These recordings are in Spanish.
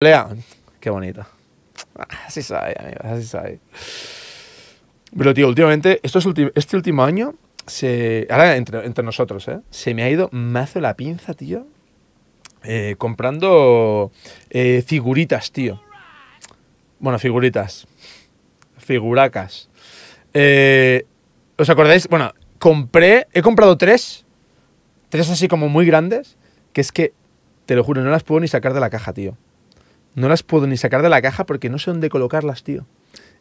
Lea, qué bonita. Ah, así sabe, amigos, así sabe. Pero, tío, últimamente, este último año, se, ahora entre, nosotros, ¿eh? se me ha ido mazo la pinza, tío, eh, comprando eh, figuritas, tío. Bueno, figuritas. Figuracas. ¿Os acordáis? Bueno, compré, he comprado tres. Tres así como muy grandes. Que es que, te lo juro, no las puedo ni sacar de la caja, tío. No las puedo ni sacar de la caja porque no sé dónde colocarlas, tío.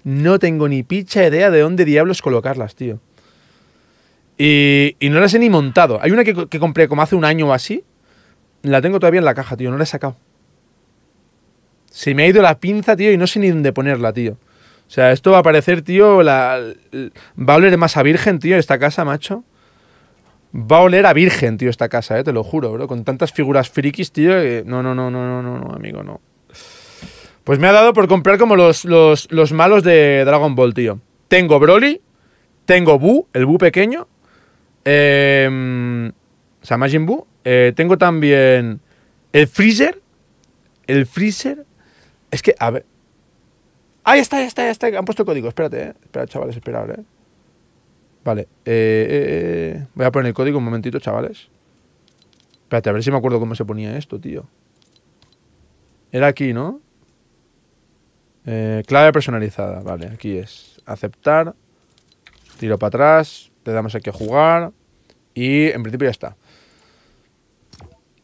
No tengo ni picha idea de dónde diablos colocarlas, tío. Y, y no las he ni montado. Hay una que, compré como hace un año o así. La tengo todavía en la caja, tío. No la he sacado. Se me ha ido la pinza, tío, y no sé ni dónde ponerla, tío. O sea, esto va a parecer, tío, la, va a oler más a virgen, tío, esta casa, macho. Va a oler a virgen, tío, esta casa, eh, te lo juro, bro. Con tantas figuras frikis, tío, que... no, no, no, no, no, no, amigo, no. Pues me ha dado por comprar como los, malos de Dragon Ball, tío. Tengo Broly, tengo Buu, el Buu pequeño, eh, o sea, Majin Buu eh, tengo también el Freezer, el Freezer, es que, a ver, ahí está, ahí está, ahí está, han puesto el código, espérate, eh. espera chavales, espera eh. Vale, eh, eh, eh, voy a poner el código un momentito, chavales. Espérate, a ver si me acuerdo cómo se ponía esto, tío. Era aquí, ¿no? Eh, clave personalizada, vale, aquí es aceptar, tiro para atrás, le damos aquí a jugar y en principio ya está.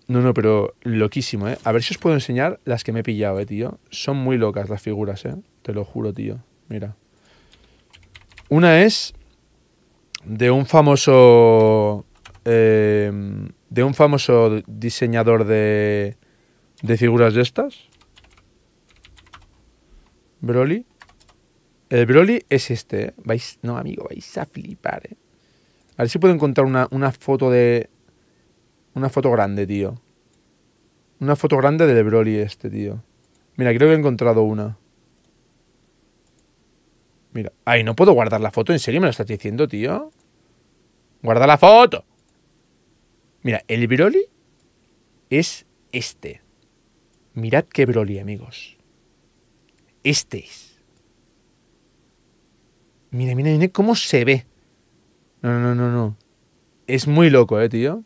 No, no, pero loquísimo, ¿eh? A ver si os puedo enseñar las que me he pillado, ¿eh, tío? Son muy locas las figuras, ¿eh? Te lo juro, tío. Mira. Una es de un famoso... Eh, de un famoso diseñador de, de figuras de estas. Broly. El Broly es este, ¿eh? Vais, no, amigo, vais a flipar, ¿eh? A ver si puedo encontrar una, una foto de... Una foto grande, tío. Una foto grande del Broly este, tío. Mira, creo que he encontrado una. Mira. Ay, no puedo guardar la foto. ¿En serio me lo estás diciendo, tío? ¡Guarda la foto! Mira, el Broly es este. Mirad qué Broly, amigos. Este es. Mira, mira, mira cómo se ve. No, no, no, no. Es muy loco, eh, tío.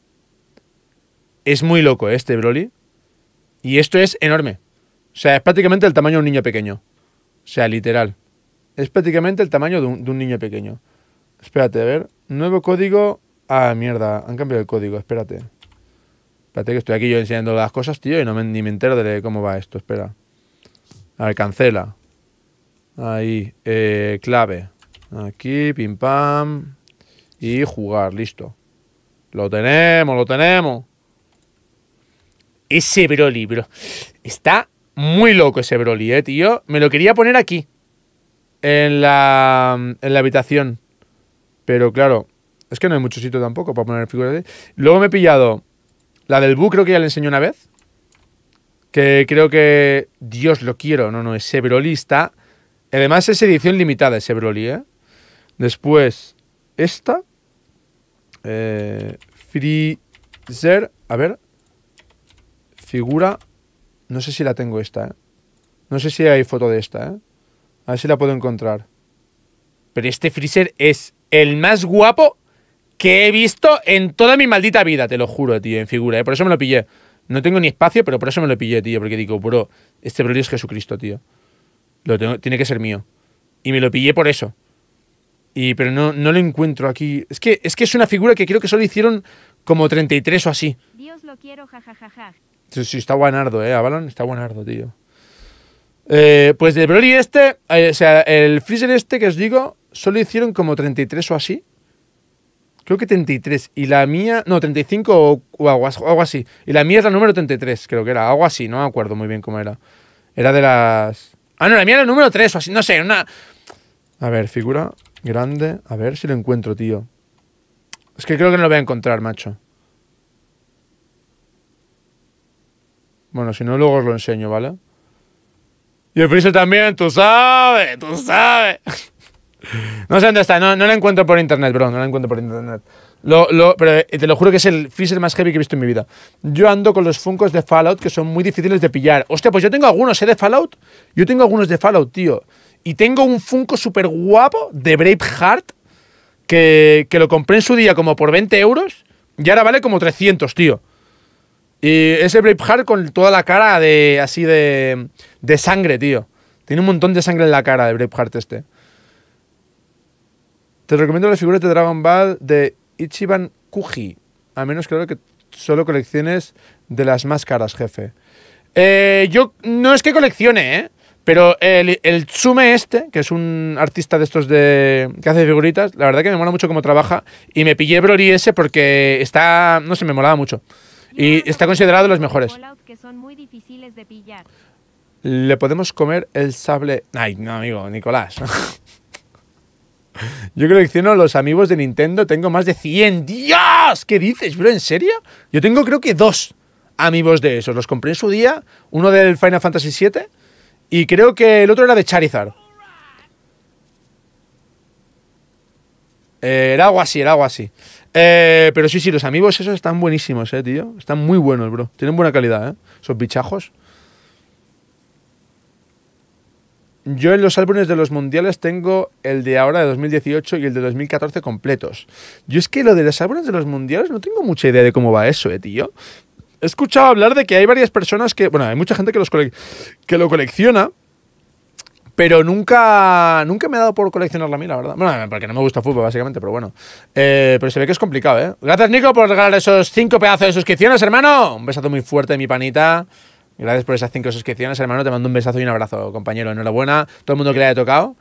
Es muy loco este Broly. Y esto es enorme. O sea, es prácticamente el tamaño de un niño pequeño. O sea, literal. Es prácticamente el tamaño de un, niño pequeño. Espérate, a ver. Nuevo código. Ah, mierda. Han cambiado el código. Espérate. Espérate que estoy aquí yo enseñando las cosas, tío, y no me, ni me entero de cómo va esto. Espera. A cancela. Ahí, eh, clave. Aquí, pim pam. Y jugar, listo. Lo tenemos, lo tenemos. Ese Broly, bro. Está muy loco ese Broly, eh, tío. Me lo quería poner aquí. En la, en la habitación. Pero claro, es que no hay mucho sitio tampoco para poner figuras. Luego me he pillado la del Bu, creo que ya le enseñé una vez que creo que Dios lo quiero, no, no, es está... Además es edición limitada ese Broly, ¿eh? Después, esta. Eh, Freezer, a ver. Figura. No sé si la tengo esta, ¿eh? No sé si hay foto de esta, ¿eh? A ver si la puedo encontrar. Pero este Freezer es el más guapo que he visto en toda mi maldita vida, te lo juro, tío, en figura, ¿eh? Por eso me lo pillé. No tengo ni espacio, pero por eso me lo pillé, tío. Porque digo, bro, este Broly es Jesucristo, tío. Lo tiene que ser mío. Y me lo pillé por eso. Y, pero no, lo encuentro aquí. Es que, es que es una figura que creo que solo hicieron como 33 o así. Dios lo quiero, jajajaja. Ja, Sí, sí, está buenardo, ¿eh? Avalon está buenardo, tío. Eh, pues de Broly este, eh, o sea, el Freezer este que os digo, solo hicieron como 33 o así creo que 33. Y la mía, no, 35 o, algo, así. Y la mía es la número 33, creo que era. Algo así, no me acuerdo muy bien cómo era. Era de las... Ah, no, la mía era el número 3 o así, no sé, una... A ver, figura grande. A ver si lo encuentro, tío. Es que creo que no lo voy a encontrar, macho. Bueno, si no, luego os lo enseño, ¿vale? Y el friso también, tú sabes, tú sabes. No sé dónde está, no, no la encuentro por internet, bro, no la encuentro por internet. Lo, lo, pero eh, te lo juro que es el freezer más heavy que he visto en mi vida. Yo ando con los Funkos de Fallout que son muy difíciles de pillar. Hostia, pues yo tengo algunos, ¿eh? De Fallout. Yo tengo algunos de Fallout, tío. Y tengo un Funko súper guapo de Braveheart que, que lo compré en su día como por 20 euros y ahora vale como 300, tío. Y ese Braveheart con toda la cara de así de, de sangre, tío. Tiene un montón de sangre en la cara de Braveheart este. Te recomiendo las figuras de Dragon Ball de Ichiban Kuji, a menos creo que solo colecciones de las máscaras, jefe. Eh, yo no es que coleccione, ¿eh? Pero el, Tsume este, que es un artista de estos de que hace figuritas, la verdad que me mola mucho cómo trabaja. Y me pillé Broly ese porque está, no sé, me molaba mucho. Y está considerado de los mejores. Le podemos comer el sable... Ay, no, amigo, Nicolás. Yo colecciono los amigos de Nintendo, tengo más de 100. ¡Dios! ¿Qué dices, bro? ¿En serio? Yo tengo creo que dos amigos de esos. Los compré en su día, uno del Final Fantasy VII y creo que el otro era de Charizard. Eh, era algo así, era algo así. Eh, pero sí, sí, los amigos esos están buenísimos, eh, tío. Están muy buenos, bro. Tienen buena calidad, eh. Son bichajos. Yo en los álbumes de los mundiales tengo el de ahora de 2018 y el de 2014 completos. Yo es que lo de los álbumes de los mundiales no tengo mucha idea de cómo va eso, eh, tío. He escuchado hablar de que hay varias personas que, bueno, hay mucha gente que, los que lo colecciona, pero nunca, nunca me he dado por coleccionar la mía, la verdad. Bueno, porque no me gusta fútbol, básicamente, pero bueno. Eh, pero se ve que es complicado, ¿eh? Gracias, Nico, por regalar esos cinco pedazos de suscripciones, hermano. Un besazo muy fuerte, mi panita. Gracias por esas cinco suscripciones, hermano. Te mando un besazo y un abrazo, compañero. Enhorabuena. Todo el mundo que le haya tocado.